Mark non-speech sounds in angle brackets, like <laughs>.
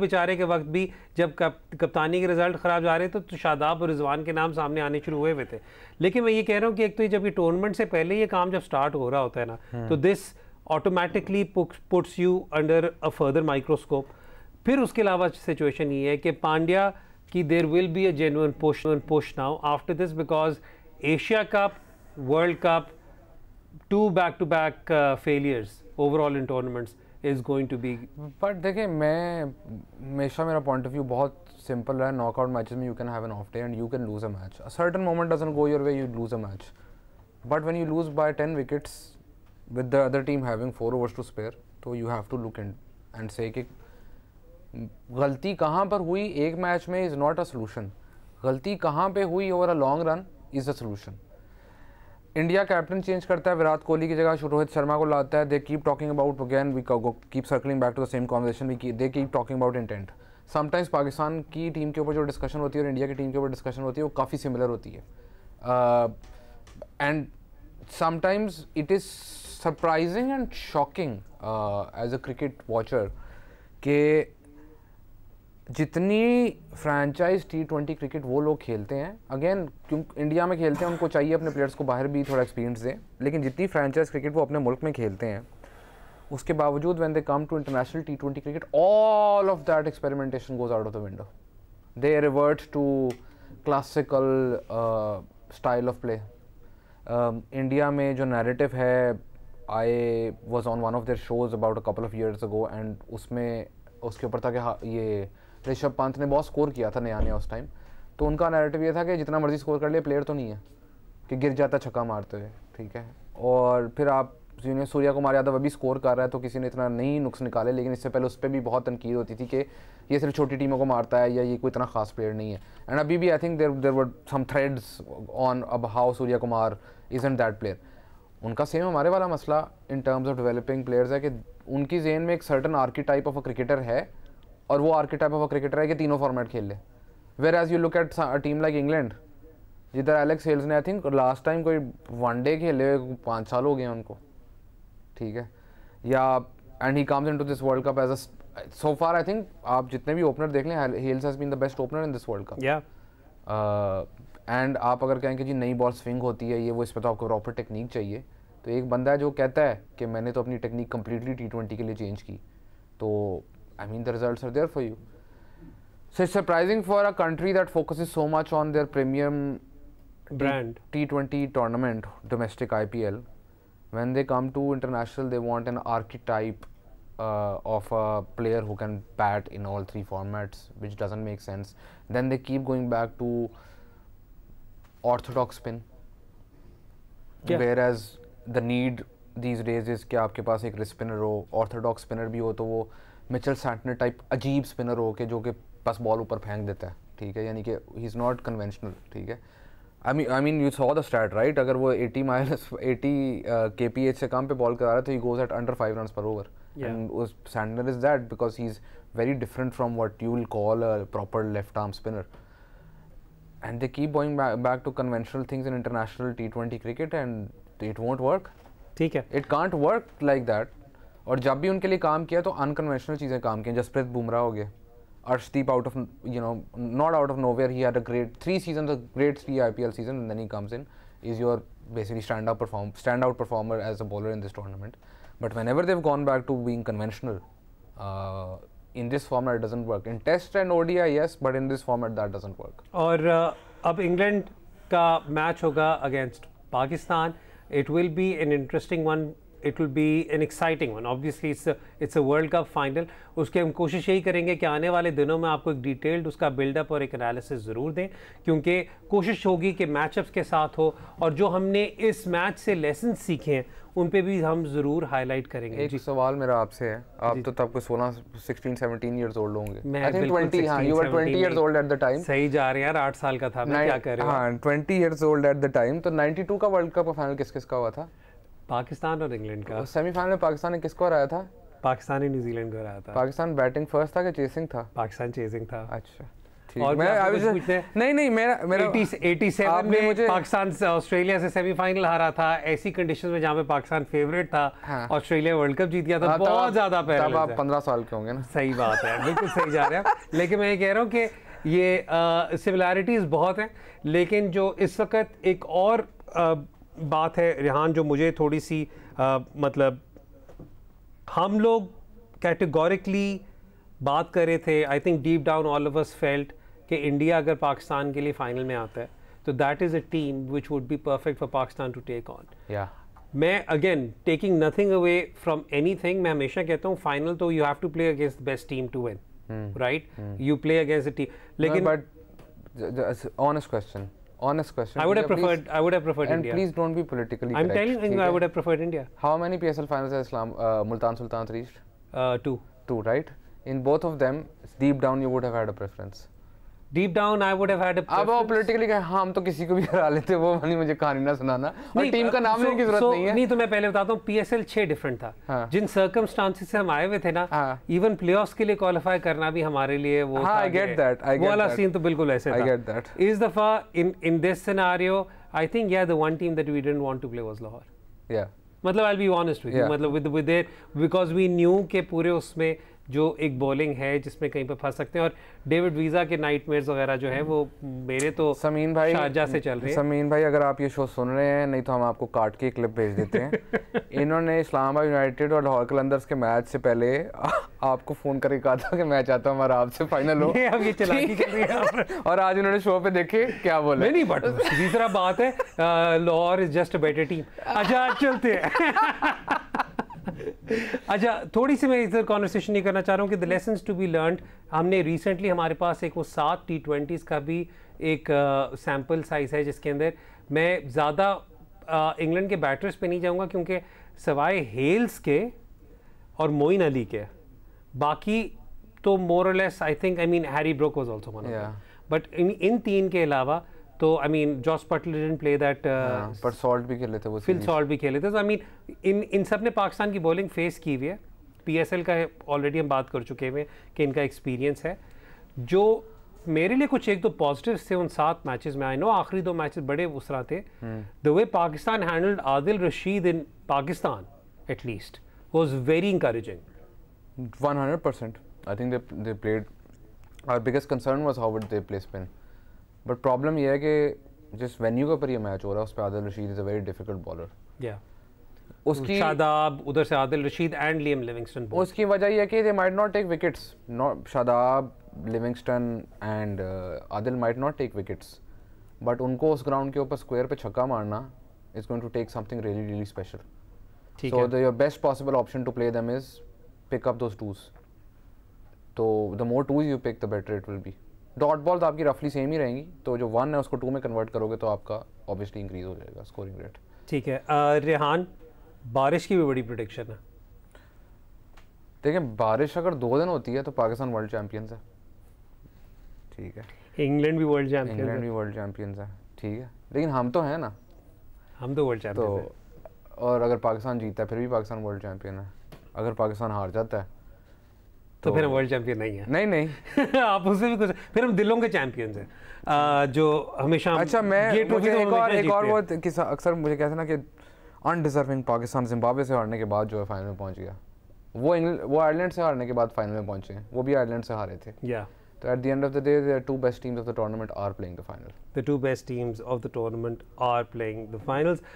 बेचारे के वक्त भी जब कप, कप्तानी के रिजल्ट ख़राब जा रहे थे तो शादाब और रिजवान के नाम सामने आने शुरू हुए हुए थे लेकिन मैं ये कह रहा हूँ कि एक तो जब ये टूर्नामेंट से पहले ये काम जब स्टार्ट हो रहा होता है ना हम्म। तो this automatically puts you under a further microscope फिर उसके अलावा सिचुएशन ये है कि पांड्या की there will be a genuine push push now after this because Asia cup world cup two back to back failures overall in tournaments is going to be but देखिए मैं हमेशा मेरा पॉइंट ऑफ व्यू बहुत simple रहा है knockout matches में you can have an off day and you can lose a match a certain moment doesn't go your way you lose a match but when you lose by ten wickets with the other team having four overs to spare तो you have to look and and say कि गलती कहाँ पर हुई एक match में is not a solution गलती कहाँ पे हुई over a long run is a solution India captain change करता है विराट कोहली की जगह रोहित शर्मा को लाता है they keep talking about again we keep circling back to the same conversation we they keep talking about intent sometimes Pakistan की टीम के ऊपर जो डिस्कशन होती है और इंडिया की टीम के ऊपर डिस्कशन होती है वो काफ़ी सिमिलर होती है and sometimes it is surprising and shocking as a cricket watcher के जितनी फ्रेंचाइज टी ट्वेंटी क्रिकेट वो लोग खेलते हैं अगेन क्योंकि इंडिया में खेलते हैं उनको चाहिए अपने प्लेयर्स को बाहर भी थोड़ा एक्सपीरियंस दें लेकिन जितनी फ्रेंचाइज क्रिकेट वो अपने मुल्क में खेलते हैं उसके बावजूद when they come to international T twenty cricket all of that experimentation goes out of the window they revert to classical style of play India में जो नैरेटिव है I was on one of their shows about a couple of years ago and उसमें उसके ऊपर था कि हाँ, ये ऋषभ पंत ने बहुत स्कोर किया था नया नया उस टाइम तो उनका नैरेटिव ये था कि जितना मर्जी स्कोर कर लिया प्लेयर तो नहीं है कि गिर जाता छक्का मारते हुए ठीक है और फिर आप जूनियर सूर्या कुमार यादव अभी स्कोर कर रहा है तो किसी ने इतना नहीं नुक्स निकाले लेकिन इससे पहले उस पर भी बहुत तनकीद होती थी कि ये सिर्फ छोटी टीमों को मारता है या ये कोई इतना खास प्लेयर नहीं है एंड अभी भी I think there there were some threads on अब how Surya Kumar is and that player उनका सेम हमारे वाला मसला in terms of developing players है कि उनकी जेन में एक certain archetype of a cricketer है और वो टाइप ऑफ क्रिकेटर है कि तीनों फॉर्मेट खेल ले whereas you look at team like England जिधर एलेक्स हेल्स ने आई थिंक लास्ट टाइम कोई वनडे खेले पाँच साल हो गए उनको ठीक है या and he comes in to this world cup as a so far I think आप जितने भी ओपनर देख लें Hales has been the best opener in this world cup and आप अगर कहें कि जी नई बॉल स्विंग होती है ये वो इस पर तो आपको प्रॉपर टेक्निक चाहिए तो एक बंदा है जो कहता है कि मैंने तो अपनी टेक्निक कम्प्लीटली टी ट्वेंटी के लिए चेंज की तो I mean, the results are there for you. So it's surprising for a country that focuses so much on their premium brand T20 tournament, domestic IPL. When they come to international, they want an archetype uh, of a player who can bat in all three formats, which doesn't make sense. Then they keep going back to orthodox spin. Yeah. Whereas the need these days is कि आपके पास एक रिस्पिनर हो Orthodox spinner भी हो तो वो Mitchell Santner type अजीब spinner हो के जो कि बस बॉल ऊपर फेंक देता है ठीक है यानी कि ही इज़ नॉट कन्वेंशनल ठीक है I I mean you saw the stat right अगर वो 80 माइनस 80 के पी एच से कम पे बॉल करा रहा है तो he goes at under five run per over and Santner is that because he is very different from what you will call a proper left arm spinner and they keep going back to conventional things in international T twenty cricket and it won't work ठीक है. It can't work like that और जब भी उनके लिए काम किया तो अनकन्वेंशनल चीज़ें काम की जसप्रीत बुमराह हो गए Arshdeep out of you know not out of nowhere he had a great three season a great three I P L season and then he comes in is your basically stand out perform stand out performer as a bowler in this tournament but whenever they've gone back to being conventional in this format doesn't work in test and ODI yes but in this format that doesn't work और uh, अब England का match होगा against Pakistan it will be an interesting one it will be an exciting one obviously it's it's a world cup final उसके हम कोशिश यही करेंगे कि आने वाले दिनों में आपको एक डिटेल्ड उसका बिल्डअप और एक एनालिसिस ज़रूर दें क्योंकि कोशिश होगी कि मैचअप्स के साथ हो और जो हमने इस मैच से लेसन सीखे हैं उन पे भी हम ज़रूर हाईलाइट करेंगे एक जी सवाल मेरा आपसे है आप तो तब को सोलह सिक्सटीन सेवनटीन ईयर्स ओल्ड होंगे मैं I old at the time सही जा रहे हैं यार 8 साल का था मैं क्या कर रहा हूं twenty years old at the time तो टू का वर्ल्ड कप का फाइनल किस-किस का हुआ था पाकिस्तान और इंग्लैंड का सेमीफाइनल में पाकिस्तान ने किसको हराया था पाकिस्तान ही न्यूजीलैंड को हराया था पाकिस्तान बैटिंग फर्स्ट था कि चेसिंग था पाकिस्तान चेसिंग था अच्छा और मैं आई वाज नहीं नहीं मेरा मेरा 80, 87 में मुझे पाकिस्तान से ऑस्ट्रेलिया से सेमीफाइनल हारा था ऐसी कंडीशन में जहां पे पाकिस्तान फेवरेट था हाँ। ऑस्ट्रेलिया वर्ल्ड कप जीत गया था हाँ, बहुत ज्यादा पहले तब आप 15 साल के होंगे ना सही बात है बिल्कुल सही जा रहे हैं लेकिन मैं ये कह रहा हूं कि ये सिमिलैरिटीज बहुत हैं लेकिन जो इस वक्त एक और बात है रिहान जो मुझे थोड़ी सी आ, मतलब हम लोग कैटेगोरिकली बात कर रहे थे I think deep down all of us felt कि इंडिया अगर पाकिस्तान के लिए फाइनल में आता है तो that is a team which would be perfect for Pakistan to take on मैं again taking nothing away from anything मैं हमेशा कहता हूँ फाइनल तो you have to play against best team to win right you play against team लेकिन but honest question honest question. I would have preferred. Please, I would have preferred and India. And please don't be politically. I'm correct, telling you, I would have preferred India. How many PSL finals has Islam uh, Multan Sultans reached? Uh, two. Two, right? In both of them, deep down, you would have had a preference. Deep down I would have had a अब वो politically कहे हां हम तो किसी को भी हरा लेते वो वाली मुझे कहानी ना सुनाना और टीम का नाम लेने की जरूरत नहीं है नहीं तो मैं पहले बताता हूं पीएसएल 6 डिफरेंट था हाँ। जिन सर्कमस्टांसेस से हम आए हुए थे ना इवन हाँ। प्लेऑफ्स के लिए क्वालीफाई करना भी हमारे लिए वो हाँ, था I get that I get वाला सीन तो बिल्कुल ऐसे था आई गेट दैट इस दफा in in this scenario I think या the one team that we didn't want to play was Lahore या मतलब I will be honest with you मतलब with with there because we knew के पूरे उसमें जो एक बॉलिंग है जिसमें कहीं पर फंस सकते हैं और डेविड वीज़ा के नाइट वगैरह जो है वो मेरे तो समीन भाई शारजा से चल रहे हैं समीन भाई अगर आप ये शो सुन रहे हैं नहीं तो हम आपको काट के क्लिप भेज देते हैं <laughs> इन्होंने इस्लामाबाद यूनाइटेड और लाहौर कलंदर्स के मैच से पहले <laughs> आपको फ़ोन करके कहा था कि मैं चाहता हूँ हमारा आपसे फाइनल हो <laughs> अब ये चलाकी कर रही है और आज इन्होंने शो पे देखे क्या बोले नहीं बट तीसरा बात है Lahore is just better team अच्छा चलते हैं अच्छा थोड़ी सी मैं इधर कॉन्वर्सेशन ये करना चाह रहा हूँ कि the lesson to be learn हमने रिसेंटली हमारे पास एक वो सात टी ट्वेंटीज़ का भी एक सैम्पल uh, साइज़ है जिसके अंदर मैं ज़्यादा इंग्लैंड uh, के बैटर्स पे नहीं जाऊँगा क्योंकि सवाए हेल्स के और मोइन अली के बाकी तो more less I think I mean Harry Brook was also but in in तीन के अलावा तो I mean Jos Buttler didn't play that पर सॉल्ट भी खेले थे वो फिल सॉल्ट भी खेले थे तो आई मीन इन इन सब ने पाकिस्तान की बॉलिंग फेस की हुई है पीएसएल का ऑलरेडी हम बात कर चुके हैं कि इनका एक्सपीरियंस है जो मेरे लिए कुछ एक दो पॉजिटिव थे उन सात मैचेस में आई नो आखिरी दो मैचेस बड़े उस रहा थे the hmm. Way Pakistan handled Adil Rashid in Pakistan at least was very encouraging one hundred percent I think they played are biggest concern was how would they play spin but problem यह है कि जिस वेन्यू के ऊपर ये मैच हो रहा है उस पर Adil Rashid is a very difficult bowler उसकी शादाब उधर से Adil Rashid and Liam Livingstone उसकी वजह यह है कि they might not take wickets not Shadab Livingstone and uh, Adil might not take wickets but उनको उस ग्राउंड के ऊपर स्क्वायर पे छक्का मारना is going to take something really really special so the your best possible option to play them is pick up those twos तो the more twos you pick the better it will be dot ball तो आपकी रफली same ही रहेंगी तो जो one है उसको to में कन्वर्ट करोगे तो आपका ऑब्वियसली इंक्रीज हो जाएगा स्कोरिंग रेट ठीक है आ, रेहान बारिश की भी बड़ी प्रोडिक्शन है देखिए बारिश अगर दो दिन होती है तो पाकिस्तान वर्ल्ड चैम्पियंस है ठीक है इंग्लैंड भी वर्ल्ड चैम्पियन इंग्लैंड भी वर्ल्ड चैम्पियंस है ठीक है लेकिन हम तो हैं ना हम तो वर्ल्ड चैम्पियन तो और अगर पाकिस्तान जीतता है फिर भी पाकिस्तान वर्ल्ड चैम्पियन है अगर पाकिस्तान हार जाता है तो, फिर वर्ल्ड तो- चैंपियन नहीं है नहीं नहीं <laughs> आप उससे भी कुछ फिर हम दिलों के चैंपियन हैं जो हमेशा अच्छा मैं ये मुझे एक और एक और वो अक्सर मुझे कहते ना कि अनडिजर्विंग पाकिस्तान जिम्बाब्वे से हारने के बाद जो है फाइनल में पहुंच गया वो इंग्लैंड वो आयरलैंड से हारने के बाद फाइनल में पहुंचे वो भी आयरलैंड से हारे थे या तो at the end of the day the two best teams of the tournament are playing the final the two best teams of the tournament are playing the finals